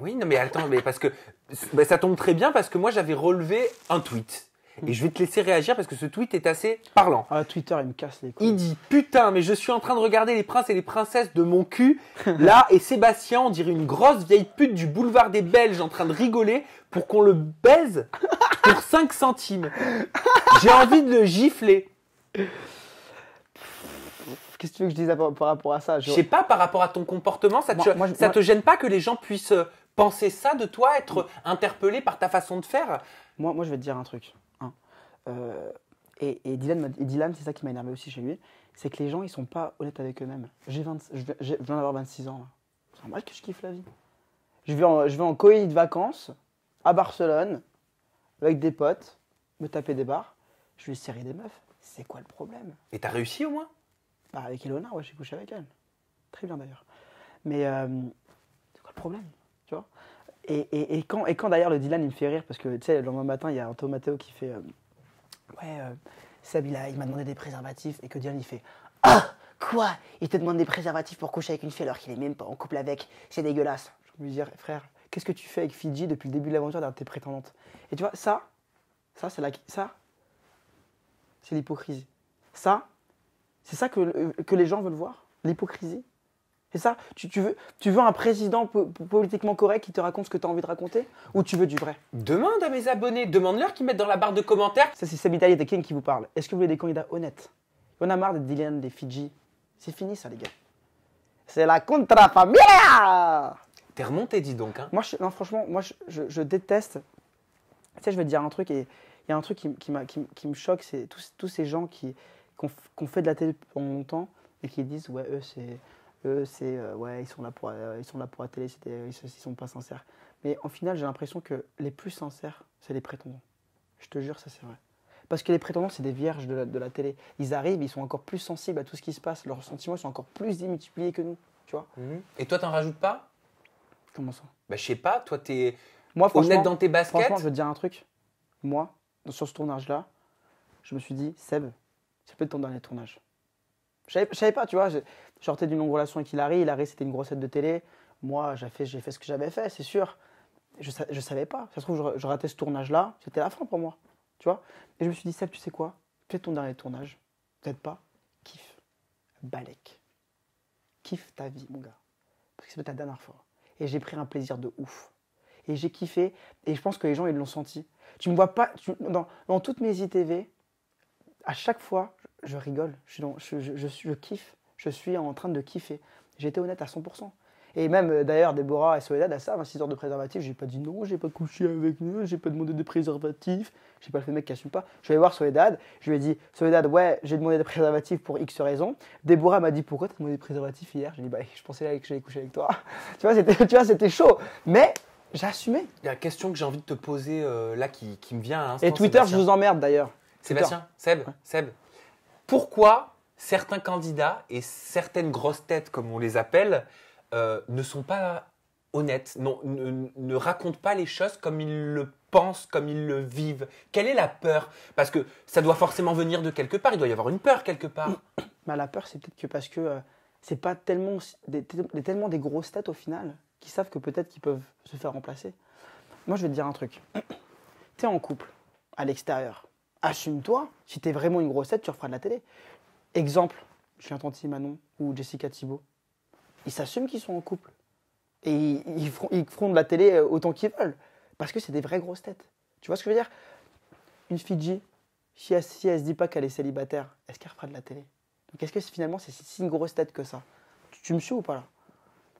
oui, non mais attends, mais parce que ça tombe très bien parce que moi j'avais relevé un tweet. Et je vais te laisser réagir parce que ce tweet est assez parlant. Un ah, Twitter, il me casse les couilles. Il dit Putain, mais je suis en train de regarder les princes et les princesses de mon cul. Là, et Sébastien, on dirait une grosse vieille pute du boulevard des Belges en train de rigoler pour qu'on le baise pour 5 centimes. J'ai envie de le gifler. Qu'est-ce que tu veux que je dise par, rapport à ça Je sais pas, par rapport à ton comportement, ça te, ça te gêne pas que les gens puissent euh, penser ça de toi, être interpellé par ta façon de faire Moi, moi je vais te dire un truc. Hein. Euh, et, Dylan, Dylan c'est ça qui m'a énervé aussi chez lui, c'est que les gens, ils sont pas honnêtes avec eux-mêmes. J'ai 20, je, viens d'avoir 26 ans. C'est normal que je kiffe la vie. Je vais en, je vais en de vacances, à Barcelone, avec des potes, me taper des bars, je vais serrer des meufs. C'est quoi le problème Et t'as réussi au moins bah, avec Elona, ouais, j'ai couché avec elle. Très bien d'ailleurs. Mais euh, c'est quoi le problème Tu vois et, et, et, quand, et quand d'ailleurs le Dylan, il me fait rire, parce que tu sais, le lendemain matin, il y a un Matteo qui fait euh, Ouais, euh, Seb, il, m'a demandé des préservatifs. Et que Dylan, il fait Ah Quoi Il te demande des préservatifs pour coucher avec une fille alors qu'il est même pas en couple avec. C'est dégueulasse. Je lui dire, frère, qu'est-ce que tu fais avec Fiji depuis le début de l'aventure d'un de tes prétendantes Et tu vois, ça, ça, c'est la. Ça, c'est l'hypocrisie. Ça, c'est ça euh, que, les gens veulent voir L'hypocrisie C'est ça tu, veux, tu veux un président politiquement correct qui te raconte ce que tu as envie de raconter Ou tu veux du vrai Demande à mes abonnés, demande-leur qu'ils mettent dans la barre de commentaires. Ça, c'est Sabita et qui vous parle. Est-ce que vous voulez des candidats honnêtes On a marre des Dylan, des Fidji. C'est fini ça, les gars. C'est la contra famille T'es remonté, dis donc. Hein. Moi, non, franchement, moi, je, déteste. Tu sais, je vais te dire un truc et il y a un truc qui, qui, me choque, c'est tous, ces gens qui, qu'on fait de la télé pendant longtemps et qui disent ouais eux c'est eux c'est euh, ouais ils sont là pour euh, ils sont là pour la télé ils, ils sont pas sincères mais en final j'ai l'impression que les plus sincères c'est les prétendants je te jure ça c'est vrai parce que les prétendants c'est des vierges de la, télé ils arrivent ils sont encore plus sensibles à tout ce qui se passe leurs sentiments sont encore plus démultipliés que nous tu vois mm-hmm. et toi t'en rajoutes pas comment ça bah je sais pas toi t'es moi honnête dans tes baskets franchement je veux te dire un truc moi sur ce tournage là je me suis dit Seb ça peut être ton dernier tournage. Je savais pas, tu vois, je sortais d'une longue relation avec Hilary, Hilary c'était une grossette de télé, moi j'ai fait, fait ce que j'avais fait, c'est sûr. Je, ne savais pas, ça se trouve, je, je ratais ce tournage-là, c'était la fin pour moi, tu vois. Et je me suis dit, Seb, tu sais quoi, peut-être ton dernier tournage, peut-être pas, kiffe, Balek. Kiffe ta vie, mon gars, parce que c'est ta dernière fois. Et j'ai pris un plaisir de ouf et j'ai kiffé et je pense que les gens ils l'ont senti. Tu me vois pas dans, toutes mes ITV, à chaque fois, je rigole, je, je, je, kiffe, je suis en train de kiffer. J'étais honnête à 100%. Et même euh, d'ailleurs, Déborah et Soledad, à ça, 26 heures de préservatif, j'ai pas dit non, j'ai pas couché avec nous, j'ai pas demandé de préservatif, j'ai pas fait le mec qui assume pas. Je vais voir Soledad, je lui ai dit Soledad, ouais, j'ai demandé des préservatifs pour X raison. Déborah m'a dit pourquoi t'as demandé des préservatifs hier ai dit bah, je pensais que j'allais coucher avec toi. tu vois, c'était, chaud. Mais j'ai Il y a une question que j'ai envie de te poser euh, là qui, me vient Et Twitter, je vous emmerde d'ailleurs. Sébastien, Seb, Seb, pourquoi certains candidats et certaines grosses têtes, comme on les appelle, euh, ne sont pas honnêtes, ne, racontent pas les choses comme ils le pensent, comme ils le vivent Quelle est la peur Parce que ça doit forcément venir de quelque part, il doit y avoir une peur quelque part. Bah, la peur, c'est peut-être que parce que euh, c'est pas tellement tellement des grosses têtes au final qui savent que peut-être qu'ils peuvent se faire remplacer. Moi, je vais te dire un truc. tu es en couple, à l'extérieur, assume-toi. Si t'es vraiment une grosse tête, tu referas de la télé. Exemple, je un Tanti Manon ou Jessica Thibault. Ils s'assument qu'ils sont en couple. Et ils, ils, feront, de la télé euh, autant qu'ils veulent. Parce que c'est des vraies grosses têtes. Tu vois ce que je veux dire Une Fidji, si elle, si elle se dit pas qu'elle est célibataire, est-ce qu'elle refera de la télé Donc est-ce que finalement c'est si une grosse tête que ça tu, me suis ou pas là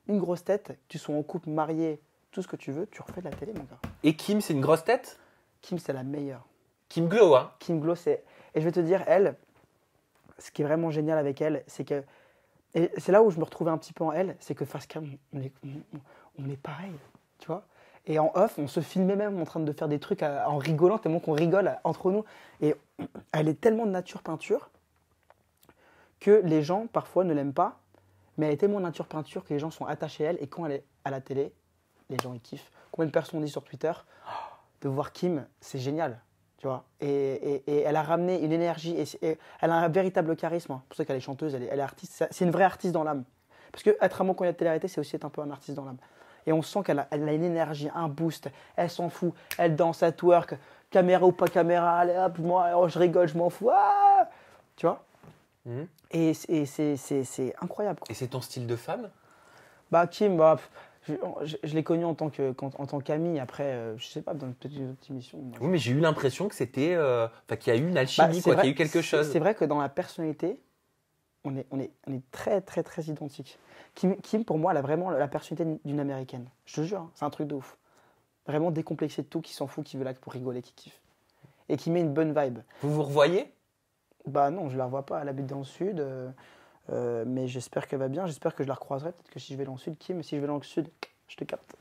Une grosse tête, tu sois en couple, marié, tout ce que tu veux, tu refais de la télé, mon gars. Et Kim, c'est une grosse tête Kim, c'est la meilleure. Kim Glow, hein Kim Glow, c'est. Et je vais te dire, elle, ce qui est vraiment génial avec elle, c'est que. Et c'est là où je me retrouvais un petit peu en elle, c'est que face on est, on est pareil, tu vois. Et en off, on se filmait même en train de faire des trucs en rigolant, tellement qu'on rigole entre nous. Et elle est tellement de nature peinture que les gens parfois ne l'aiment pas, mais elle est tellement nature peinture que les gens sont attachés à elle. Et quand elle est à la télé, les gens ils kiffent. Combien de personnes ont dit sur Twitter de voir Kim, c'est génial et, elle a ramené une énergie, et, elle a un véritable charisme. C'est hein. pour ça qu'elle est chanteuse, elle est, artiste. C'est une vraie artiste dans l'âme. Parce qu'être un mot quand de télé c'est aussi être un peu un artiste dans l'âme. Et on sent qu'elle a, une énergie, un boost. Elle s'en fout, elle danse, elle twerk, caméra ou pas caméra, allez hop, moi, oh, je rigole, je m'en fous. Ah tu vois mhm. Et, c'est incroyable. Et c'est ton style de femme Bah, Kim, bah, je, l'ai connu en tant que en, tant qu'ami. Après, euh, je sais pas, dans une petite émission. oui, mais j'ai eu l'impression que c'était, euh, enfin, qu'il y a eu une alchimie, bah, quoi, qu'il y a eu quelque chose. C'est vrai que dans la personnalité, on est, on est, on est très, très, très identiques. Kim, pour moi, elle a vraiment la personnalité d'une américaine. Je te jure, hein, c'est un truc de ouf. Vraiment décomplexé de tout, qui s'en fout, qui veut là pour rigoler, qui kiffe. Et qui met une bonne vibe. Vous vous revoyez Bah non, je la revois pas. Elle habite dans le sud. Euh, euh, mais j'espère qu'elle va bien, j'espère que je la recroiserai. Peut-être que si je vais dans le sud, Kim, si je vais dans le sud, je te capte.